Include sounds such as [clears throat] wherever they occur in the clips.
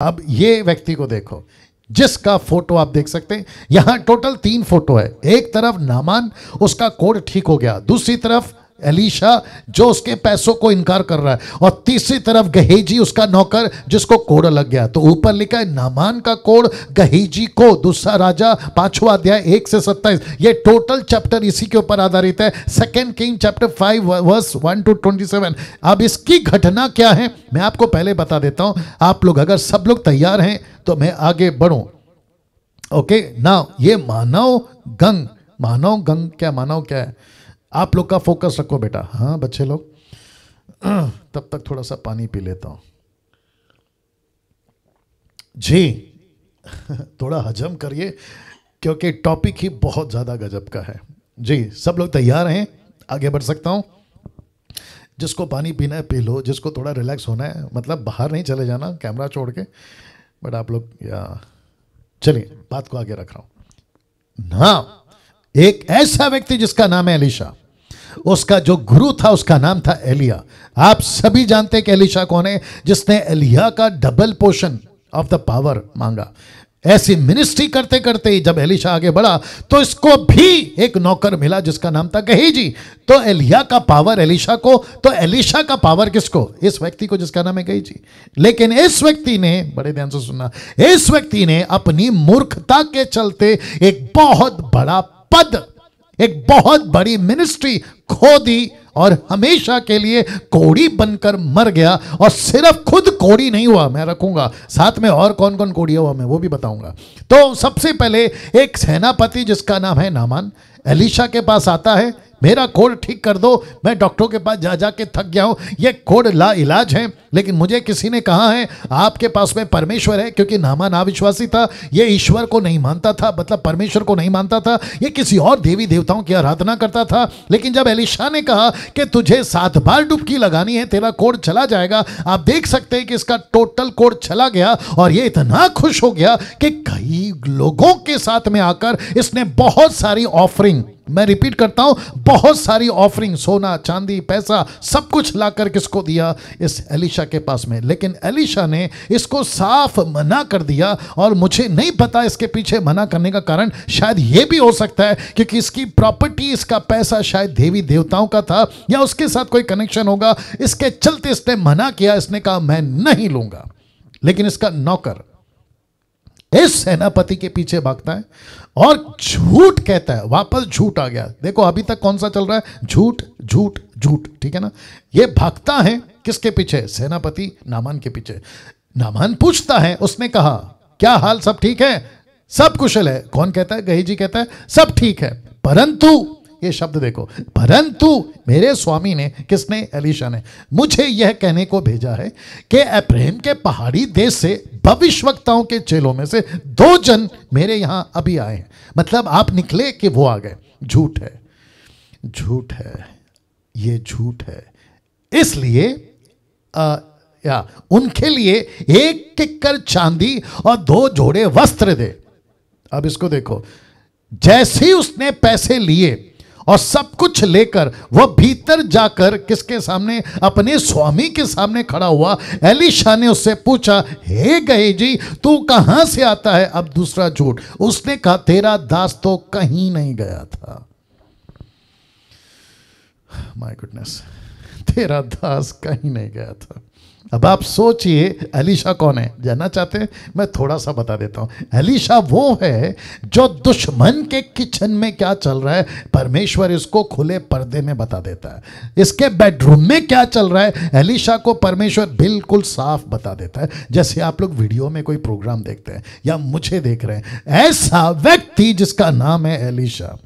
अब ये व्यक्ति को देखो जिसका फोटो आप देख सकते हैं यहां टोटल तीन फोटो है एक तरफ नामान उसका कोड ठीक हो गया दूसरी तरफ एलिशा जो उसके पैसों को इनकार कर रहा है और तीसरी तरफ गहेजी उसका नौकर जिसको कोड़ लग गया तो ऊपर लिखा है नामान का कोड़ गहेजी को दूसरा राजा पांचवा अध्याय एक से सत्ताईस ये टोटल चैप्टर इसी के ऊपर आधारित है second king chapter five verse one to twenty seven अब इसकी घटना क्या है मैं आपको पहले बता देता हूं आप लोग अगर सब लोग तैयार हैं तो मैं आगे बढ़ू ओके ना ये मानव गंग मानव गंग क्या मानव क्या है आप लोग का फोकस रखो बेटा हाँ बच्चे लोग [clears throat] तब तक थोड़ा सा पानी पी लेता हूं जी [laughs] थोड़ा हजम करिए क्योंकि टॉपिक ही बहुत ज़्यादा गजब का है जी सब लोग तैयार हैं आगे बढ़ सकता हूं जिसको पानी पीना है पी लो जिसको थोड़ा रिलैक्स होना है मतलब बाहर नहीं चले जाना कैमरा छोड़ के बट आप लोग या चलिए बात को आगे रख रहा हूं ना एक ऐसा व्यक्ति जिसका नाम है एलिशा उसका जो गुरु था उसका नाम था एलिया आप सभी जानते कि एलिशा कौन है जिसने एलिया का double portion of the power मांगा ऐसी मिनिस्ट्री करते करते ही जब एलिशा आगे बढ़ा तो इसको भी एक नौकर मिला जिसका नाम था गहीजी तो एलिया का पावर एलिशा को तो एलिशा का पावर किसको इस व्यक्ति को जिसका नाम है गहीजी लेकिन इस व्यक्ति ने बड़े ध्यान से सुनना इस व्यक्ति ने अपनी मूर्खता के चलते एक बहुत बड़ा पद एक बहुत बड़ी मिनिस्ट्री खो दी और हमेशा के लिए कोड़ी बनकर मर गया और सिर्फ खुद कोड़ी नहीं हुआ मैं रखूंगा साथ में और कौन कौन कोड़िया हुआ मैं वो भी बताऊंगा तो सबसे पहले एक सेनापति जिसका नाम है नामान एलिशा के पास आता है मेरा कोड ठीक कर दो मैं डॉक्टरों के पास जा जा के थक गया हूँ ये कोड ला इलाज है लेकिन मुझे किसी ने कहा है आपके पास में परमेश्वर है क्योंकि नामा नाविश्वासी था ये ईश्वर को नहीं मानता था मतलब परमेश्वर को नहीं मानता था ये किसी और देवी देवताओं की आराधना करता था लेकिन जब एलिशा ने कहा कि तुझे सात बार डुबकी लगानी है तेरा कोड चला जाएगा आप देख सकते हैं कि इसका टोटल कोड चला गया और ये इतना खुश हो गया कि कई लोगों के साथ में आकर इसने बहुत सारी ऑफरिंग मैं रिपीट करता हूं बहुत सारी ऑफरिंग सोना चांदी पैसा सब कुछ लाकर किसको दिया इस एलिशा के पास में लेकिन एलिशा ने इसको साफ मना कर दिया और मुझे नहीं पता इसके पीछे मना करने का कारण शायद यह भी हो सकता है क्योंकि इसकी प्रॉपर्टी इसका पैसा शायद देवी देवताओं का था या उसके साथ कोई कनेक्शन होगा इसके चलते इसने मना किया इसने कहा मैं नहीं लूंगा लेकिन इसका नौकर इस सेनापति के पीछे भागता है और झूठ कहता है वापस झूठ आ गया देखो अभी तक कौन सा चल रहा है झूठ झूठ झूठ ठीक है ना ये भागता है किसके पीछे सेनापति नामान के पीछे नामान पूछता है उसने कहा क्या हाल सब ठीक है सब कुशल है कौन कहता है गही जी कहता है सब ठीक है परंतु ये शब्द देखो परंतु मेरे स्वामी ने किसने एलिशा ने मुझे यह कहने को भेजा है कि अप्रेम के पहाड़ी देश से भविष्यवक्ताओं के चेलों में से दो जन मेरे यहां अभी आए हैं मतलब आप निकले कि वो आ गए झूठ है झूठ है ये झूठ है इसलिए या उनके लिए एक किक्कर चांदी और दो जोड़े वस्त्र दे अब इसको देखो जैसे ही उसने पैसे लिए और सब कुछ लेकर वह भीतर जाकर किसके सामने अपने स्वामी के सामने खड़ा हुआ एलिशा ने उससे पूछा हे गए जी तू कहां से आता है अब दूसरा झूठ उसने कहा तेरा दास तो कहीं नहीं गया था माई गुडनेस तेरा दास कहीं नहीं गया था अब आप सोचिए अलीशा कौन है जानना चाहते हैं मैं थोड़ा सा बता देता हूँ अलीशा वो है जो दुश्मन के किचन में क्या चल रहा है परमेश्वर इसको खुले पर्दे में बता देता है इसके बेडरूम में क्या चल रहा है अलीशा को परमेश्वर बिल्कुल साफ बता देता है जैसे आप लोग वीडियो में कोई प्रोग्राम देखते हैं या मुझे देख रहे हैं ऐसा व्यक्ति जिसका नाम है अलीशा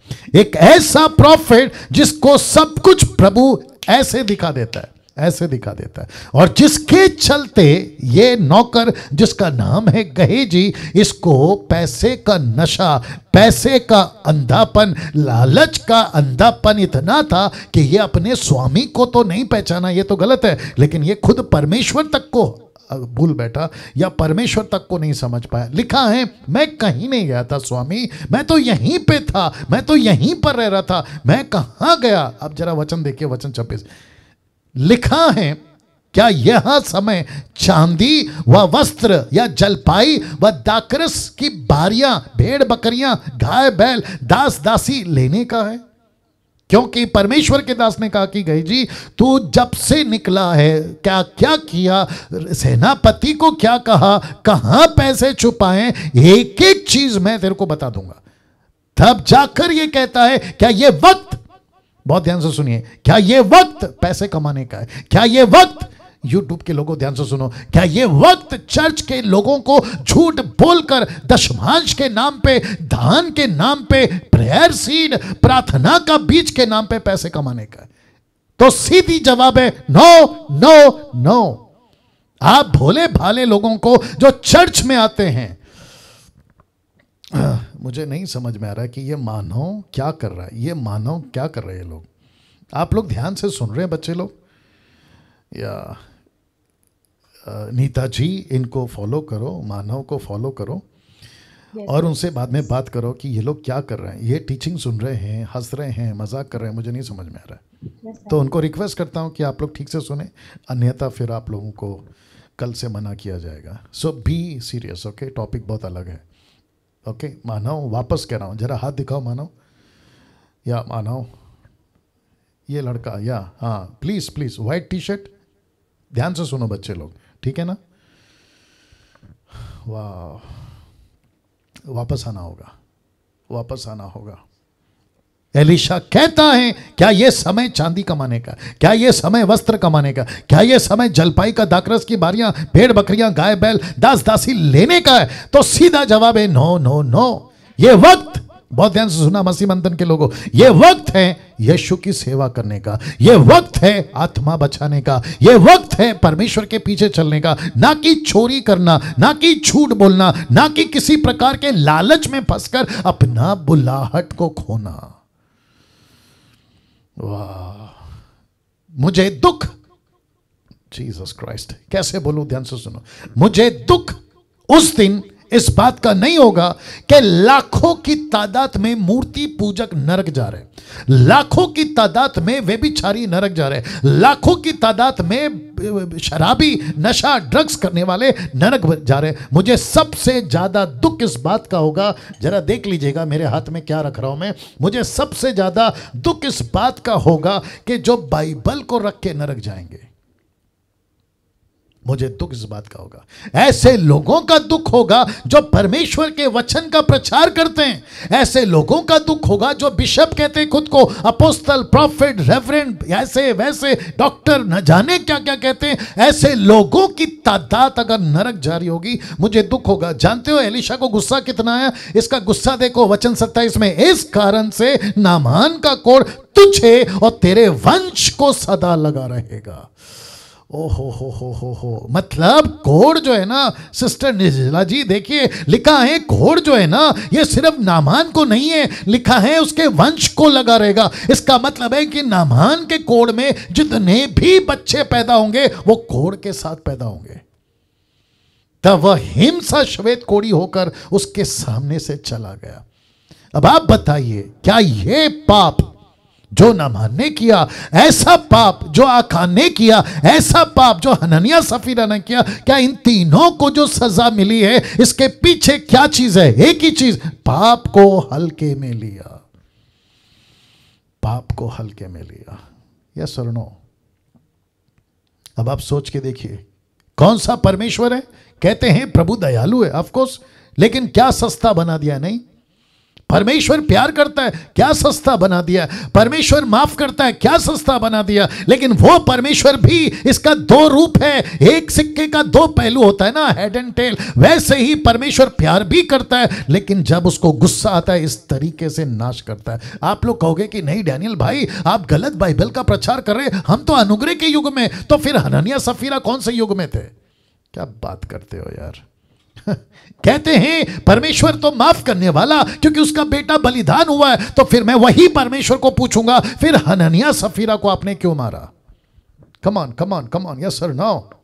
एक ऐसा प्रॉफिट जिसको सब कुछ प्रभु ऐसे दिखा देता है ऐसे दिखा देता है और जिसके चलते ये नौकर जिसका नाम है गहेजी इसको पैसे का नशा पैसे का अंधापन लालच का अंधापन इतना था कि ये अपने स्वामी को तो नहीं पहचाना ये तो गलत है लेकिन ये खुद परमेश्वर तक को भूल बैठा या परमेश्वर तक को नहीं समझ पाया लिखा है मैं कहीं नहीं गया था स्वामी मैं तो यहीं पे था मैं तो यहीं पर रह रहा था मैं कहाँ गया अब जरा वचन देखिए वचन छब्बीस लिखा है क्या यह समय चांदी व वस्त्र या जलपाई व दाकरस की बारियां भेड़ बकरियां गाय बैल दास दासी लेने का है क्योंकि परमेश्वर के दास ने कहा कि गई जी तू जब से निकला है क्या क्या किया सेनापति को क्या कहा कहाँ पैसे छुपाए एक एक चीज मैं तेरे को बता दूंगा तब जाकर ये कहता है क्या ये वक्त बहुत ध्यान से सुनिए क्या ये वक्त पैसे कमाने का है क्या ये वक्त यूट्यूब के लोगों ध्यान से सुनो क्या ये वक्त चर्च के लोगों को झूठ बोलकर दशमांश के नाम पे धान के नाम पे प्रेयर सीड प्रार्थना का बीज के नाम पे पैसे कमाने का तो सीधी जवाब है नो नो नो आप भोले भाले लोगों को जो चर्च में आते हैं मुझे नहीं समझ में आ रहा कि ये मानव क्या कर रहा है ये मानव क्या कर रहे हैं लोग आप लोग ध्यान से सुन रहे हैं बच्चे लोग या नीता जी इनको फॉलो करो मानव को फॉलो करो और उनसे बाद में बात करो कि ये लोग क्या कर रहे हैं ये टीचिंग सुन रहे हैं हंस रहे हैं मजाक कर रहे हैं मुझे नहीं समझ में आ रहा है तो उनको रिक्वेस्ट करता हूँ कि आप लोग ठीक से सुने अन्यथा फिर आप लोगों को कल से मना किया जाएगा so be serious okay topic बहुत अलग है ओके okay, मानव वापस कह रहा हूँ जरा हाथ दिखाओ मानव या मानव ये लड़का या हाँ please please white T shirt ध्यान से सुनो बच्चे लोग ठीक है ना वाह वापस आना होगा वापस आना होगा एलिशा कहता है क्या यह समय चांदी कमाने का क्या यह समय वस्त्र कमाने का क्या यह समय जलपाई का दाकरस की बारियां भेड़ बकरियां गाय बैल दास दासी लेने का है तो सीधा जवाब है नो नो नो ये वक्त बहुत ध्यान से सुना मसीह मंथन के लोगों ये वक्त है यीशु की सेवा करने का ये वक्त है आत्मा बचाने का ये वक्त है परमेश्वर के पीछे चलने का ना कि चोरी करना ना कि झूठ बोलना ना कि किसी प्रकार के लालच में फंसकर अपना बुलाहट को खोना वाह मुझे दुख जीसस क्राइस्ट कैसे बोलू ध्यान से सुनो मुझे दुख उस दिन इस बात का नहीं होगा कि लाखों की तादाद में मूर्ति पूजक नरक जा रहे लाखों की तादाद में वे बिछारी नरक जा रहे लाखों की तादाद में शराबी नशा ड्रग्स करने वाले नरक जा रहे मुझे सबसे ज़्यादा दुख इस बात का होगा जरा देख लीजिएगा मेरे हाथ में क्या रख रहा हूं मैं मुझे सबसे ज़्यादा दुख इस बात का होगा कि जो बाइबल को रख के नरक जाएंगे मुझे दुख इस बात का होगा ऐसे लोगों का दुख होगा जो परमेश्वर के वचन का प्रचार करते हैं ऐसे लोगों का दुख होगा जो बिशप कहते हैं खुद को अपोस्तल प्रॉफिट रेवरेंट ऐसे वैसे डॉक्टर न जाने क्या क्या कहते हैं ऐसे लोगों की तादाद अगर नरक जारी होगी मुझे दुख होगा जानते हो एलिशा को गुस्सा कितना आया इसका गुस्सा देखो वचन सत्ताईस में इस कारण से नामान का कोर तुझे और तेरे वंश को सदा लगा रहेगा ओहो हो हो हो हो मतलब घोड़ जो है ना सिस्टर निर्जला जी देखिए लिखा है घोड़ जो है ना ये सिर्फ नामान को नहीं है लिखा है उसके वंश को लगा रहेगा इसका मतलब है कि नामान के कोड़ में जितने भी बच्चे पैदा होंगे वो घोड़ के साथ पैदा होंगे तब वह हिमसा श्वेत कोड़ी होकर उसके सामने से चला गया अब आप बताइए क्या ये पाप जो नमान ने किया ऐसा पाप जो आखान ने किया ऐसा पाप जो हननिया सफीरा ने किया क्या इन तीनों को जो सजा मिली है इसके पीछे क्या चीज है एक ही चीज पाप को हल्के में लिया पाप को हल्के में लिया यह सुनो अब आप सोच के देखिए कौन सा परमेश्वर है कहते हैं प्रभु दयालु है ऑफकोर्स लेकिन क्या सस्ता बना दिया नहीं परमेश्वर प्यार करता है क्या सस्ता बना दिया परमेश्वर माफ करता है क्या सस्ता बना दिया लेकिन वो परमेश्वर भी इसका दो रूप है एक सिक्के का दो पहलू होता है ना हेड एंड टेल वैसे ही परमेश्वर प्यार भी करता है लेकिन जब उसको गुस्सा आता है इस तरीके से नाश करता है आप लोग कहोगे कि नहीं डैनियल भाई आप गलत बाइबल का प्रचार कर रहे हम तो अनुग्रह के युग में तो फिर हननिया सफीरा कौन से युग में थे क्या बात करते हो यार [laughs] कहते हैं परमेश्वर तो माफ करने वाला क्योंकि उसका बेटा बलिदान हुआ है तो फिर मैं वही परमेश्वर को पूछूंगा फिर हननिया सफीरा को आपने क्यों मारा come on come on come on yes sir now